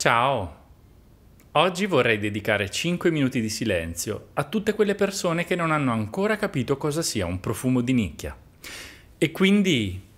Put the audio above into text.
Ciao! Oggi vorrei dedicare 5 minuti di silenzio a tutte quelle persone che non hanno ancora capito cosa sia un profumo di nicchia. E quindi